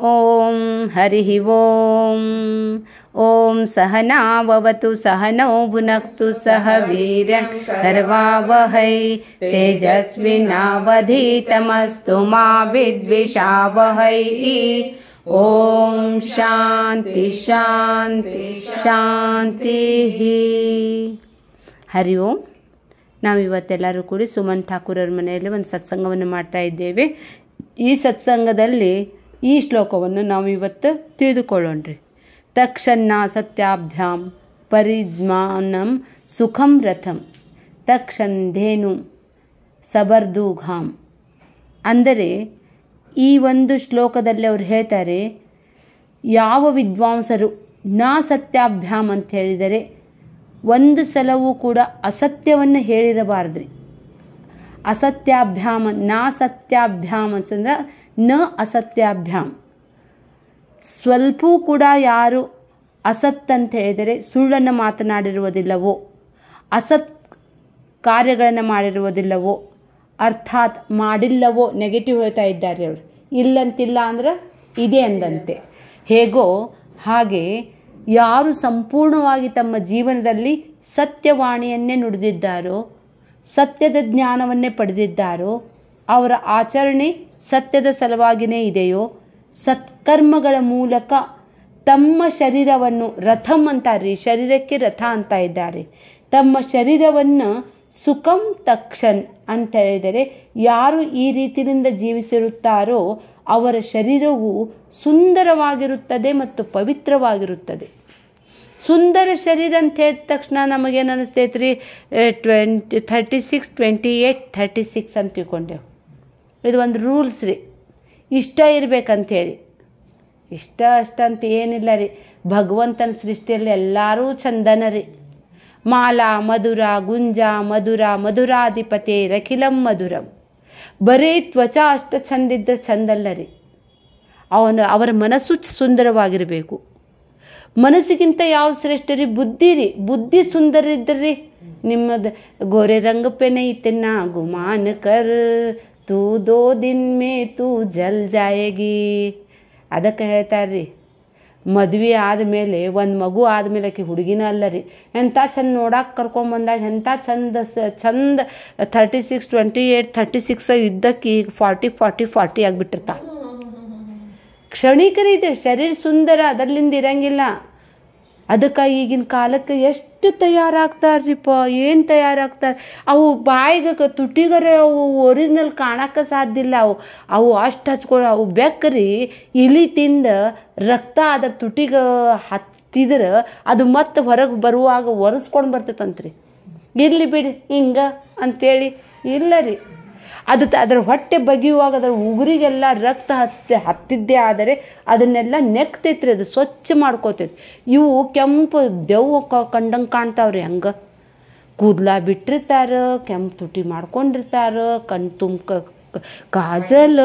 ॐ हरिः ॐ ॐ सहनाववतु सहनौ भुनक्तु सह वीर्यं कर्वावहै तेजस्विनावधीतमस्तु मा विद्विषावहै ॐ शान्ति शान्ति ಶಾಂತಿಃ ಹರಿ ಓಂ ನಾವಿವತ್ತೆಲ್ಲರೂ ಕೂಡಿ ಸುಮನ್ ಠಾಕೂರವ್ರ ಮನೆಯಲ್ಲಿ ಒಂದು ಸತ್ಸಂಗವನ್ನು ಮಾಡ್ತಾ ಇದ್ದೇವೆ ಈ ಸತ್ಸಂಗದಲ್ಲಿ ಈ ಶ್ಲೋಕವನ್ನು ನಾವು ಇವತ್ತು ತಿಳಿದುಕೊಳ್ಳೋಣ್ರಿ ತಕ್ಷಣ ಸತ್ಯಾಭ್ಯಾಂ ಪರಿಜ್ಞಾನಂ ಸುಖಂ ರಥಂ ಸಬರ್ದು ಸಬರ್ದೂಘಾಮ್ ಅಂದರೆ ಈ ಒಂದು ಶ್ಲೋಕದಲ್ಲಿ ಅವ್ರು ಹೇಳ್ತಾರೆ ಯಾವ ವಿದ್ವಾಂಸರು ನಾ ಸತ್ಯಾಭ್ಯಾಮ್ ಅಂತ ಹೇಳಿದರೆ ಒಂದು ಸಲವೂ ಕೂಡ ಅಸತ್ಯವನ್ನು ಹೇಳಿರಬಾರ್ದ್ರಿ ಅಸತ್ಯಾಭ್ಯಾಮ ನಾ ಸತ್ಯಾಭ್ಯಾಮ್ ಅಂತಂದ್ರೆ ನ ಅಸತ್ಯಾಭ್ಯಾಮ್ ಸ್ವಲ್ಪ ಕೂಡ ಯಾರು ಅಂತ ಹೇಳಿದರೆ ಸುಳ್ಳನ್ನು ಮಾತನಾಡಿರುವುದಿಲ್ಲವೋ ಅಸತ್ ಕಾರ್ಯಗಳನ್ನು ಮಾಡಿರುವುದಿಲ್ಲವೋ ಅರ್ಥಾತ್ ಮಾಡಿಲ್ಲವೋ ನೆಗೆಟಿವ್ ಹೇಳ್ತಾ ಇದ್ದಾರೆ ಅವರು ಇಲ್ಲಂತಿಲ್ಲ ಅಂದ್ರೆ ಇದೆ ಅಂದಂತೆ ಹೇಗೋ ಹಾಗೆ ಯಾರು ಸಂಪೂರ್ಣವಾಗಿ ತಮ್ಮ ಜೀವನದಲ್ಲಿ ಸತ್ಯವಾಣಿಯನ್ನೇ ನುಡಿದಿದ್ದಾರೋ ಸತ್ಯದ ಜ್ಞಾನವನ್ನೇ ಪಡೆದಿದ್ದಾರೋ ಅವರ ಆಚರಣೆ ಸತ್ಯದ ಸಲುವಾಗಿಯೇ ಇದೆಯೋ ಸತ್ಕರ್ಮಗಳ ಮೂಲಕ ತಮ್ಮ ಶರೀರವನ್ನು ರಥಂ ಅಂತಾರೆ ಶರೀರಕ್ಕೆ ರಥ ಅಂತ ಇದ್ದಾರೆ ತಮ್ಮ ಶರೀರವನ್ನು ಸುಖಂ ತಕ್ಷಣ್ ಅಂತ ಹೇಳಿದರೆ ಯಾರು ಈ ರೀತಿಯಿಂದ ಜೀವಿಸಿರುತ್ತಾರೋ ಅವರ ಶರೀರವು ಸುಂದರವಾಗಿರುತ್ತದೆ ಮತ್ತು ಪವಿತ್ರವಾಗಿರುತ್ತದೆ ಸುಂದರ ಶರೀರ ಅಂತ ಹೇಳಿದ ತಕ್ಷಣ ನಮಗೇನು ಅನ್ನಿಸ್ತೈತ್ರಿ twenty thirty six twenty eight thirty six ಅಂತ ತಿಳ್ಕೊಂಡೆವು ಇದು ಒಂದು ರೂಲ್ಸ್ ರೀ ಇಷ್ಟ ಹೇಳಿ ಇಷ್ಟ ಅಷ್ಟಂತ ಏನಿಲ್ಲ ರೀ ಭಗವಂತನ ಸೃಷ್ಟಿಯಲ್ಲಿ ಎಲ್ಲರೂ ಚಂದನ ರೀ ಮಾಲಾ ಮಧುರ ಗುಂಜ ಮಧುರ ಮಧುರಾಧಿಪತಿ ರಖಿಲಂ ಮಧುರಂ ಬರೀ ತ್ವಚ ಅಷ್ಟು ಚಂದಿದ್ದರೆ ಚಂದಲ್ಲ ರೀ ಅವನ ಅವರ ಮನಸ್ಸು ಸುಂದರವಾಗಿರಬೇಕು ಮನಸ್ಸಿಗಿಂತ ಯಾವ ಶ್ರೇಷ್ಠ ರೀ ಬುದ್ಧಿ ರೀ ಬುದ್ಧಿ ಸುಂದರ ರೀ ನಿಮ್ಮದು ಗೋರೆ ರಂಗ ಪೆನೆ ಇತ್ತೆನ್ನ ತೂ ದೋ ದಿನ ಮೇ ತೂ ಜಲ್ ಜಾಯೇಗಿ ಅದಕ್ಕೆ ಹೇಳ್ತಾರ್ರಿ ಮದ್ವೆ ಆದಮೇಲೆ ಒಂದು ಮಗು ಆದಮೇಲೆ ಆಕೆ ಹುಡುಗಿನ ಅಲ್ಲ ರೀ ಎಂಥ ಚೆಂದ ನೋಡಕ್ಕೆ ಕರ್ಕೊಂಬಂದಾಗ ಎಂಥ ಚಂದ ಸ ಚಂದ thirty six twenty eight thirty six ಇದ್ದಕ್ಕೆ ಈಗ ಫಾರ್ಟಿ ಫಾರ್ಟಿ ಫಾರ್ಟಿ ಆಗಿಬಿಟ್ಟಿರ್ತಾ ಕ್ಷಣಿಕರಿದೆ ಶರೀರ ಸುಂದರ ಅದರಲ್ಲಿಂದ ಇರಂಗಿಲ್ಲ ಅದಕ್ಕೆ ಈಗಿನ ಕಾಲಕ್ಕೆ ಎಷ್ಟು ತಯಾರಾಗ್ತಾರ್ರಿಪ್ಪ ಏನು ತಯಾರಾಗ್ತಾರೆ ಅವು ಬಾಯಿಗೆ ತುಟಿಗರ ಅವು ಒರಿಜಿನಲ್ ಕಾಣಕ್ಕೆ ಸಾಧ್ಯ ಇಲ್ಲ ಅವು ಅವು ಅಷ್ಟು ಹಚ್ಕೊಳ ಅವು ಬೆಕ್ಕರಿ ಇಲಿ ತಿಂದ ರಕ್ತ ಅದ್ರ ತುಟಿಗೆ ಹತ್ತಿದ್ರೆ ಅದು ಮತ್ತೆ ಹೊರಗೆ ಬರುವಾಗ ಒರೆಸ್ಕೊಂಡು ಬರ್ತೈತಂತ್ರಿ ಇರಲಿ ಬಿಡಿ ಹಿಂಗೆ ಅಂಥೇಳಿ ಇಲ್ಲ ರೀ ಅದು ಅದರ ಹೊಟ್ಟೆ ಬಗೆಯುವಾಗ ಅದರ ಉಗುರಿಗೆಲ್ಲ ರಕ್ತ ಹತ್ತಿ ಹತ್ತಿದ್ದೇ ಆದರೆ ಅದನ್ನೆಲ್ಲ ನೆಕ್ತೈತ್ರಿ ಅದು ಸ್ವಚ್ಛ ಮಾಡ್ಕೋತೈತಿ ಇವು ಕೆಂಪು ದೆವ್ವ ಕಂಡಂಗೆ ಕಾಣ್ತಾವ್ರಿ ಹಂಗೆ ಕೂದಲ ಬಿಟ್ಟಿರ್ತಾರೆ ಕೆಂಪು ತುಟಿ ಮಾಡ್ಕೊಂಡಿರ್ತಾರೆ ಕಣ್ ತುಂಬ ಕಾಜಲ್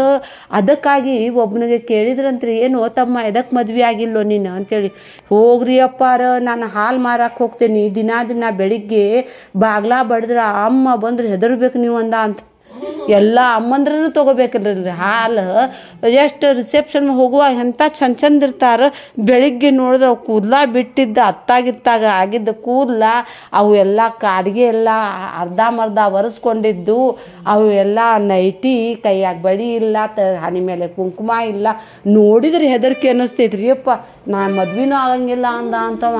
ಅದಕ್ಕಾಗಿ ಒಬ್ಬನಿಗೆ ಕೇಳಿದ್ರಂತ್ರಿ ಏನು ತಮ್ಮ ಎದಕ್ಕೆ ಮದುವೆ ಆಗಿಲ್ಲೋ ನೀನು ಅಂತೇಳಿ ಹೋಗ್ರಿ ಅಪ್ಪಾರ ನಾನು ಹಾಲು ಮಾರಕ್ಕೆ ಹೋಗ್ತೇನೆ ದಿನ ದಿನ ಬೆಳಿಗ್ಗೆ ಬಾಗ್ಲಾ ಬಡಿದ್ರೆ ಅಮ್ಮ ಬಂದ್ರೆ ಹೆದರ್ಬೇಕು ನೀವು ಅಂದ ಅಂತ ಎಲ್ಲ ಅಮ್ಮಂದ್ರೂ ತೊಗೋಬೇಕ್ರಿ ಹಾಲು ಎಷ್ಟು ರಿಸೆಪ್ಷನ್ ಹೋಗುವ ಎಂಥ ಚಂದ ಚಂದ ಇರ್ತಾರೆ ಬೆಳಿಗ್ಗೆ ನೋಡಿದ್ರೆ ಅವು ಕೂದಲ ಬಿಟ್ಟಿದ್ದ ಅತ್ತಾಗಿತ್ತಾಗ ಆಗಿದ್ದ ಕೂದಲ ಅವು ಎಲ್ಲ ಕಾಡಿಗೆ ಎಲ್ಲ ಮರ್ಧ ಒರೆಸ್ಕೊಂಡಿದ್ದು ಅವು ಎಲ್ಲ ನೈಟಿ ಕೈಯಾಗ ಬಳಿ ಇಲ್ಲ ತ ಹನಿ ಮೇಲೆ ಕುಂಕುಮ ಇಲ್ಲ ನೋಡಿದ್ರೆ ಹೆದರಿಕೆ ಅನ್ನಿಸ್ತೈತ್ರಿ ಅಪ್ಪ ನಾ ಮದ್ವಿನೂ ಆಗಂಗಿಲ್ಲ ಅಂದ ಅಂತವ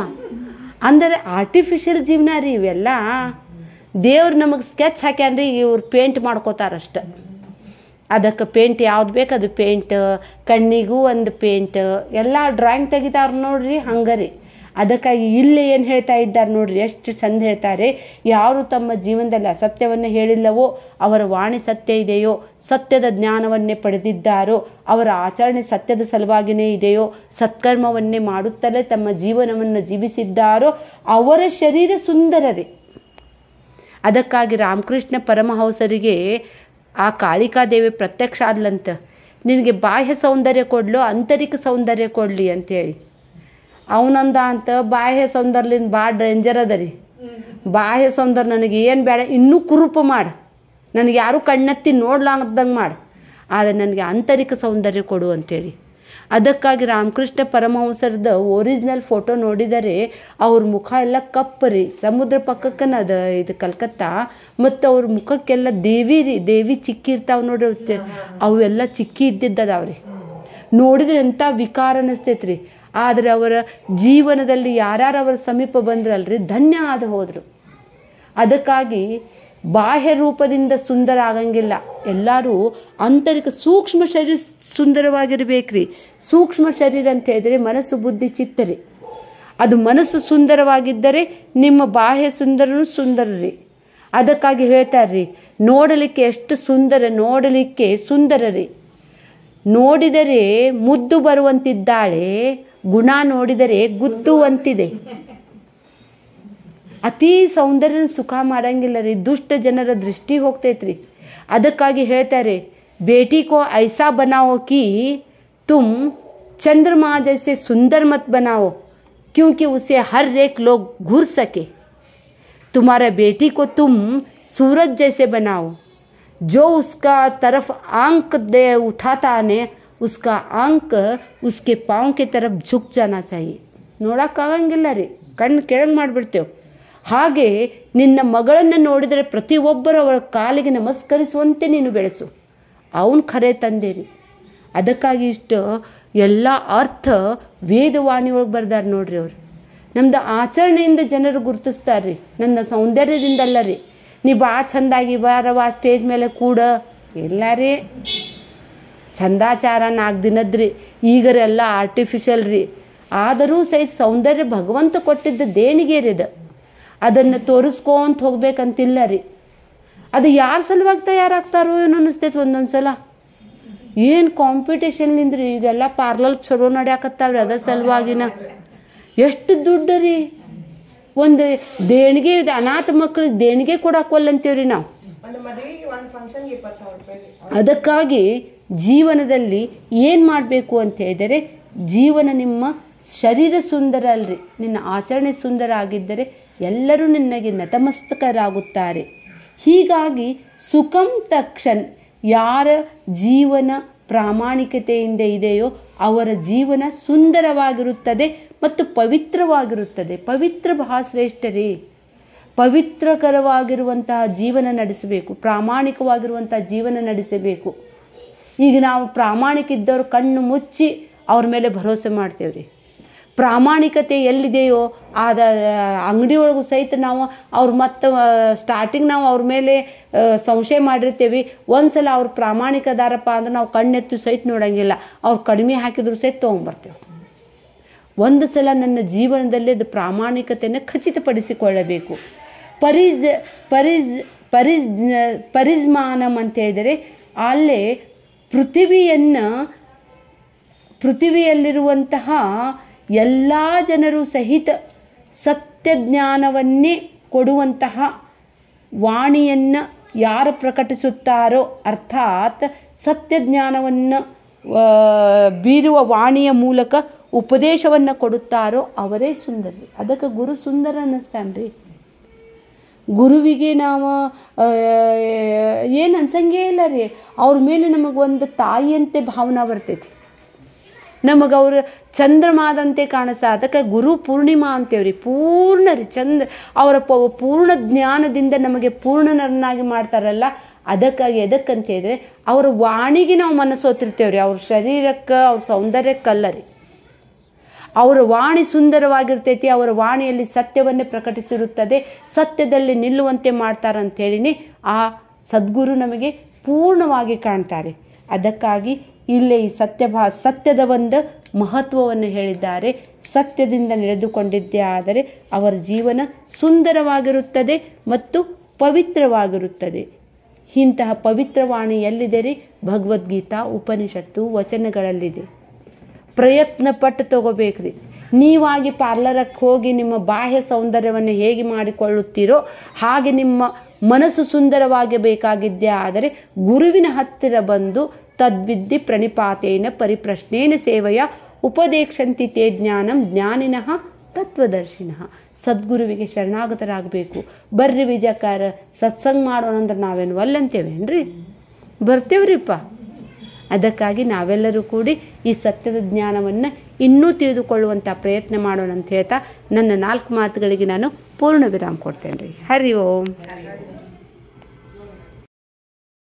ಅಂದರೆ ಆರ್ಟಿಫಿಷಿಯಲ್ ಜೀವನ ರೀ ಇವೆಲ್ಲ ದೇವ್ರು ನಮಗೆ ಸ್ಕೆಚ್ ಹಾಕ್ಯಾನ್ರಿ ಇವ್ರು ಪೇಂಟ್ ಮಾಡ್ಕೋತಾರಷ್ಟ ಅದಕ್ಕೆ ಪೇಂಟ್ ಯಾವ್ದು ಬೇಕು ಅದು ಪೇಂಟ್ ಕಣ್ಣಿಗೂ ಒಂದು ಪೇಂಟ್ ಎಲ್ಲ ಡ್ರಾಯಿಂಗ್ ತೆಗಿತಾರ ನೋಡ್ರಿ ಹಂಗರಿ ಅದಕ್ಕಾಗಿ ಇಲ್ಲಿ ಏನು ಹೇಳ್ತಾ ಇದ್ದಾರೆ ನೋಡ್ರಿ ಎಷ್ಟು ಚಂದ ಹೇಳ್ತಾರೆ ಯಾರು ತಮ್ಮ ಜೀವನದಲ್ಲಿ ಅಸತ್ಯವನ್ನು ಹೇಳಿಲ್ಲವೋ ಅವರ ವಾಣಿ ಸತ್ಯ ಇದೆಯೋ ಸತ್ಯದ ಜ್ಞಾನವನ್ನೇ ಪಡೆದಿದ್ದಾರೋ ಅವರ ಆಚರಣೆ ಸತ್ಯದ ಸಲುವಾಗಿನೇ ಇದೆಯೋ ಸತ್ಕರ್ಮವನ್ನೇ ಮಾಡುತ್ತಲೇ ತಮ್ಮ ಜೀವನವನ್ನು ಜೀವಿಸಿದ್ದಾರೋ ಅವರ ಶರೀರ ಸುಂದರರೇ ಅದಕ್ಕಾಗಿ ರಾಮಕೃಷ್ಣ ಪರಮಹಂಸರಿಗೆ ಆ ಕಾಳಿಕಾದೇವಿ ಪ್ರತ್ಯಕ್ಷ ಆದ್ಲಂತ ನಿನಗೆ ಬಾಹ್ಯ ಸೌಂದರ್ಯ ಕೊಡ್ಲು ಆಂತರಿಕ ಸೌಂದರ್ಯ ಕೊಡಲಿ ಅಂಥೇಳಿ ಅವನಂದ ಅಂತ ಬಾಹ್ಯ ಸೌಂದರ್ಯಲಿಂದ ಭಾಳ ಡೇಂಜರ್ ಅದ ರೀ ಬಾಹ್ಯ ಸೌಂದರ್ಯ ನನಗೆ ಏನು ಬೇಡ ಇನ್ನೂ ಕುರುಪು ಮಾಡು ನನಗೆ ಯಾರೂ ಕಣ್ಣೆತ್ತಿ ನೋಡ್ಲಾರ್ದಂಗೆ ಮಾಡು ಆದರೆ ನನಗೆ ಆಂತರಿಕ ಸೌಂದರ್ಯ ಕೊಡು ಅಂಥೇಳಿ ಅದಕ್ಕಾಗಿ ರಾಮಕೃಷ್ಣ ಪರಮಹಂಸರದ ಒರಿಜಿನಲ್ ಫೋಟೋ ನೋಡಿದರೆ ಅವ್ರ ಮುಖ ಎಲ್ಲ ರೀ ಸಮುದ್ರ ಅದು ಇದು ಕಲ್ಕತ್ತಾ ಮತ್ತು ಅವ್ರ ಮುಖಕ್ಕೆಲ್ಲ ದೇವಿ ರೀ ದೇವಿ ಚಿಕ್ಕಿ ಇರ್ತಾವೆ ನೋಡ್ರಿ ಅವೆಲ್ಲ ಚಿಕ್ಕಿ ಇದ್ದಿದ್ದದಾವ್ರಿ ನೋಡಿದ್ರೆ ಎಂಥ ವಿಕಾರ ಅನ್ನಿಸ್ತೈತೆ ರೀ ಆದರೆ ಅವರ ಜೀವನದಲ್ಲಿ ಯಾರ್ಯಾರು ಅವರ ಸಮೀಪ ಬಂದ್ರಲ್ರಿ ಧನ್ಯ ಆದ ಹೋದರು ಅದಕ್ಕಾಗಿ ಬಾಹ್ಯ ರೂಪದಿಂದ ಸುಂದರ ಆಗಂಗಿಲ್ಲ ಎಲ್ಲರೂ ಆಂತರಿಕ ಸೂಕ್ಷ್ಮ ಶರೀರ ರೀ ಸೂಕ್ಷ್ಮ ಶರೀರ ಅಂತ ಹೇಳಿದರೆ ಮನಸ್ಸು ಬುದ್ಧಿ ಚಿತ್ತರಿ ಅದು ಮನಸ್ಸು ಸುಂದರವಾಗಿದ್ದರೆ ನಿಮ್ಮ ಬಾಹ್ಯ ಸುಂದರ ರೀ ಅದಕ್ಕಾಗಿ ಹೇಳ್ತಾರ್ರಿ ನೋಡಲಿಕ್ಕೆ ಎಷ್ಟು ಸುಂದರ ನೋಡಲಿಕ್ಕೆ ಸುಂದರ ರೀ ನೋಡಿದರೆ ಮುದ್ದು ಬರುವಂತಿದ್ದಾಳೆ ಗುಣ ನೋಡಿದರೆ ಗುದ್ದುವಂತಿದೆ अति सौंदर्य सुखमील रही दुष्ट जनर दृष्टि होती अदी हेतारे बेटी को ऐसा बनाओ कि तुम चंद्रमा जैसे सुंदर मत बनाओ क्योंकि उसे हर एक लोग घूर सके तुम्हारे बेटी को तुम सूरज जैसे बनाओ जो उसका तरफ आंक दे उठाता ने उसका आंक उसके पाँव के तरफ झुक जाना चाहिए नोड़ा कहंगे रे कण कड़ते हो ಹಾಗೆ ನಿನ್ನ ಮಗಳನ್ನು ನೋಡಿದರೆ ಪ್ರತಿಯೊಬ್ಬರು ಅವಳ ಕಾಲಿಗೆ ನಮಸ್ಕರಿಸುವಂತೆ ನೀನು ಬೆಳೆಸು ಅವನು ಖರೆ ರೀ ಅದಕ್ಕಾಗಿ ಇಷ್ಟು ಎಲ್ಲ ಅರ್ಥ ವೇದವಾಣಿ ಒಳಗೆ ಬರ್ದಾರೆ ನೋಡ್ರಿ ಅವರು ನಮ್ಮದು ಆಚರಣೆಯಿಂದ ಜನರು ಗುರುತಿಸ್ತಾರೆ ನನ್ನ ಸೌಂದರ್ಯದಿಂದಲ್ಲ ರೀ ನೀ ಭಾಳ ಚಂದಾಗಿ ಬಾರವ ಸ್ಟೇಜ್ ಮೇಲೆ ಕೂಡ ಎಲ್ಲ ರೀ ಚಂದಾಚಾರ ನಾಲ್ಕು ದಿನದ್ರಿ ಈಗರೆಲ್ಲ ಆರ್ಟಿಫಿಷಿಯಲ್ ರೀ ಆದರೂ ಸಹಿತ ಸೌಂದರ್ಯ ಭಗವಂತ ಕೊಟ್ಟಿದ್ದ ದೇಣಿಗೆ ರೀ ಅದನ್ನು ತೋರಿಸ್ಕೊಂತ ಹೋಗ್ಬೇಕಂತಿಲ್ಲ ರೀ ಅದು ಯಾರ ಸಲುವಾಗಿ ತಯಾರಾಗ್ತಾರೋ ಏನೋ ಅನ್ನಿಸ್ತೈತೆ ಒಂದೊಂದು ಸಲ ಏನು ಕಾಂಪಿಟೇಷನ್ಲಿಂದ ರೀ ಈಗೆಲ್ಲ ಪಾರ್ಲರ್ ಚಲೋ ನಡ್ಯಾಕತ್ತಾವ್ರಿ ಅದರ ಸಲುವಾಗಿನ ಎಷ್ಟು ದುಡ್ಡು ರೀ ಒಂದು ದೇಣಿಗೆ ಇದೆ ಅನಾಥ ಮಕ್ಳಿಗೆ ದೇಣಿಗೆ ಕೊಡಾಕಲ್ಲ ಅಂತೀವ್ರಿ ನಾವು ಅದಕ್ಕಾಗಿ ಜೀವನದಲ್ಲಿ ಏನು ಮಾಡಬೇಕು ಅಂತ ಹೇಳಿದರೆ ಜೀವನ ನಿಮ್ಮ ಶರೀರ ಸುಂದರ ಅಲ್ರಿ ನಿನ್ನ ಆಚರಣೆ ಸುಂದರ ಆಗಿದ್ದರೆ ಎಲ್ಲರೂ ನಿನ್ನಗೆ ನತಮಸ್ತಕರಾಗುತ್ತಾರೆ ಹೀಗಾಗಿ ಸುಖಂ ತಕ್ಷಣ ಯಾರ ಜೀವನ ಪ್ರಾಮಾಣಿಕತೆಯಿಂದ ಇದೆಯೋ ಅವರ ಜೀವನ ಸುಂದರವಾಗಿರುತ್ತದೆ ಮತ್ತು ಪವಿತ್ರವಾಗಿರುತ್ತದೆ ಪವಿತ್ರ ಬಹಳ ರೀ ಪವಿತ್ರಕರವಾಗಿರುವಂತಹ ಜೀವನ ನಡೆಸಬೇಕು ಪ್ರಾಮಾಣಿಕವಾಗಿರುವಂತಹ ಜೀವನ ನಡೆಸಬೇಕು ಈಗ ನಾವು ಪ್ರಾಮಾಣಿಕ ಇದ್ದವರು ಕಣ್ಣು ಮುಚ್ಚಿ ಅವ್ರ ಮೇಲೆ ಭರವಸೆ ಮಾಡ್ತೇವೆ ರೀ ಪ್ರಾಮಾಣಿಕತೆ ಎಲ್ಲಿದೆಯೋ ಆದ ಒಳಗೂ ಸಹಿತ ನಾವು ಅವ್ರು ಮತ್ತೆ ಸ್ಟಾರ್ಟಿಂಗ್ ನಾವು ಅವ್ರ ಮೇಲೆ ಸಂಶಯ ಮಾಡಿರ್ತೇವೆ ಒಂದು ಸಲ ಅವ್ರು ಪ್ರಾಮಾಣಿಕ ಅದಾರಪ್ಪ ಅಂದ್ರೆ ನಾವು ಕಣ್ಣೆತ್ತು ಸಹಿತ ನೋಡೋಂಗಿಲ್ಲ ಅವ್ರು ಕಡಿಮೆ ಹಾಕಿದ್ರು ಸಹಿತ ತೊಗೊಂಬರ್ತೇವೆ ಒಂದು ಸಲ ನನ್ನ ಜೀವನದಲ್ಲಿ ಅದು ಪ್ರಾಮಾಣಿಕತೆಯನ್ನು ಖಚಿತಪಡಿಸಿಕೊಳ್ಳಬೇಕು ಪರಿಜ್ ಪರಿಜ್ ಪರಿಜ್ ಪರಿಜ್ಮಾನಂ ಅಂತ ಹೇಳಿದರೆ ಅಲ್ಲೇ ಪೃಥಿವಿಯನ್ನು ಪೃಥಿವಿಯಲ್ಲಿರುವಂತಹ ಎಲ್ಲ ಜನರು ಸಹಿತ ಸತ್ಯಜ್ಞಾನವನ್ನೇ ಕೊಡುವಂತಹ ವಾಣಿಯನ್ನು ಯಾರು ಪ್ರಕಟಿಸುತ್ತಾರೋ ಅರ್ಥಾತ್ ಜ್ಞಾನವನ್ನು ಬೀರುವ ವಾಣಿಯ ಮೂಲಕ ಉಪದೇಶವನ್ನು ಕೊಡುತ್ತಾರೋ ಅವರೇ ಸುಂದರರು ಅದಕ್ಕೆ ಗುರು ಸುಂದರ ಅನ್ನಿಸ್ತಾನೆ ರೀ ಗುರುವಿಗೆ ನಾವು ಏನು ಅನ್ಸಂಗೇ ಇಲ್ಲ ರೀ ಅವ್ರ ಮೇಲೆ ನಮಗೆ ಒಂದು ತಾಯಿಯಂತೆ ಭಾವನೆ ಬರ್ತೈತಿ ನಮಗೆ ಅವರು ಚಂದ್ರಮಾದಂತೆ ಕಾಣಿಸ್ತಾ ಅದಕ್ಕೆ ಗುರು ಪೂರ್ಣಿಮಾ ಅಂತೇವ್ರಿ ಪೂರ್ಣ ರೀ ಚಂದ್ರ ಅವರ ಪೂರ್ಣ ಜ್ಞಾನದಿಂದ ನಮಗೆ ಪೂರ್ಣನರನ್ನಾಗಿ ಮಾಡ್ತಾರಲ್ಲ ಅದಕ್ಕಾಗಿ ಎದಕ್ಕಂತ ಹೇಳಿದ್ರೆ ಅವರ ವಾಣಿಗೆ ನಾವು ರೀ ಅವ್ರ ಶರೀರಕ್ಕೆ ಅವ್ರ ಸೌಂದರ್ಯಕ್ಕಲ್ಲ ರೀ ಅವರ ವಾಣಿ ಸುಂದರವಾಗಿರ್ತೈತಿ ಅವರ ವಾಣಿಯಲ್ಲಿ ಸತ್ಯವನ್ನೇ ಪ್ರಕಟಿಸಿರುತ್ತದೆ ಸತ್ಯದಲ್ಲಿ ನಿಲ್ಲುವಂತೆ ಮಾಡ್ತಾರಂಥೇಳಿ ಆ ಸದ್ಗುರು ನಮಗೆ ಪೂರ್ಣವಾಗಿ ಕಾಣ್ತಾರೆ ಅದಕ್ಕಾಗಿ ಇಲ್ಲೇ ಈ ಸತ್ಯಭಾ ಸತ್ಯದ ಒಂದು ಮಹತ್ವವನ್ನು ಹೇಳಿದ್ದಾರೆ ಸತ್ಯದಿಂದ ನಡೆದುಕೊಂಡಿದ್ದೇ ಆದರೆ ಅವರ ಜೀವನ ಸುಂದರವಾಗಿರುತ್ತದೆ ಮತ್ತು ಪವಿತ್ರವಾಗಿರುತ್ತದೆ ಇಂತಹ ಪವಿತ್ರವಾಣಿ ಎಲ್ಲಿದೆ ಭಗವದ್ಗೀತಾ ಉಪನಿಷತ್ತು ವಚನಗಳಲ್ಲಿದೆ ಪ್ರಯತ್ನ ಪಟ್ಟು ತಗೋಬೇಕ್ರಿ ನೀವಾಗಿ ಪಾರ್ಲರಕ್ಕೆ ಹೋಗಿ ನಿಮ್ಮ ಬಾಹ್ಯ ಸೌಂದರ್ಯವನ್ನು ಹೇಗೆ ಮಾಡಿಕೊಳ್ಳುತ್ತೀರೋ ಹಾಗೆ ನಿಮ್ಮ ಮನಸ್ಸು ಸುಂದರವಾಗಿ ಬೇಕಾಗಿದ್ದೇ ಆದರೆ ಗುರುವಿನ ಹತ್ತಿರ ಬಂದು ತದ್ವಿದ್ಧಿ ಪ್ರಣಿಪಾತೇನ ಪರಿಪ್ರಶ್ನೇನ ಸೇವೆಯ ಉಪದೇಕ್ಷಂತಿ ತೇ ಜ್ಞಾನಂ ಜ್ಞಾನಿನಃ ತತ್ವದರ್ಶಿನಃ ಸದ್ಗುರುವಿಗೆ ಶರಣಾಗತರಾಗಬೇಕು ಬರ್ರಿ ವಿಜಯಕಾರ ಸತ್ಸಂಗ ಮಾಡೋಣಂದ್ರೆ ನಾವೇನು ವಲ್ಲಂತೇವೇನ್ರಿ ಬರ್ತೇವ್ರಿಪ್ಪ ಅದಕ್ಕಾಗಿ ನಾವೆಲ್ಲರೂ ಕೂಡಿ ಈ ಸತ್ಯದ ಜ್ಞಾನವನ್ನು ಇನ್ನೂ ತಿಳಿದುಕೊಳ್ಳುವಂಥ ಪ್ರಯತ್ನ ಮಾಡೋಣ ಅಂತ ಹೇಳ್ತಾ ನನ್ನ ನಾಲ್ಕು ಮಾತುಗಳಿಗೆ ನಾನು ಪೂರ್ಣ ವಿರಾಮ ಕೊಡ್ತೇನೆ ರೀ ಹರಿ ಓಂ